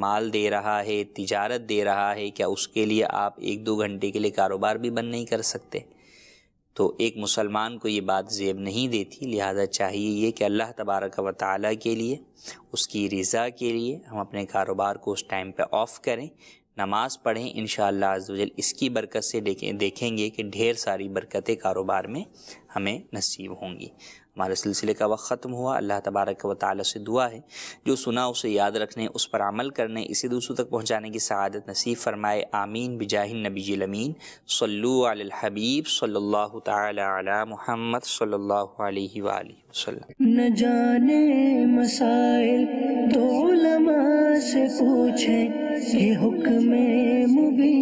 माल दे रहा है तिजारत दे रहा है क्या उसके लिए आप एक दो घंटे के लिए कारोबार भी बंद नहीं कर सकते तो एक मुसलमान को ये बात जेब नहीं देती लिहाजा चाहिए ये कि अल्लाह तबारक व ताली के लिए उसकी रज़ा के लिए हम अपने कारोबार को उस टाइम पर ऑफ़ करें नमाज पढ़ें इन शजल इसकी बरकत से देखें देखेंगे कि ढेर सारी बरकतें कारोबार में हमें नसीब होंगी हमारे सिलसिले का वक्त ख़त्म हुआ अल्लाह तबारक व ताल से दुआ है जो सुना उसे याद रखने उस पर अमल करने इसे दूसरों तक पहुँचाने की शहादत नसीब फरमाए आमीन बिजाहिन नबी अमीन सल्लुआलहबीब सल्ला महमद सल्ला न जाने मसाइल तो से पूछे ये हुक्म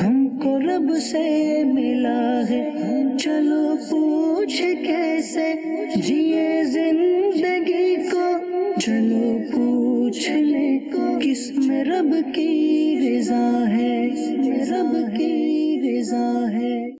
हम हमको रब से मिला है चलो पूछ कैसे जिए जिंदगी को चलो पूछ ले किस में रब की रजा है रब की रजा है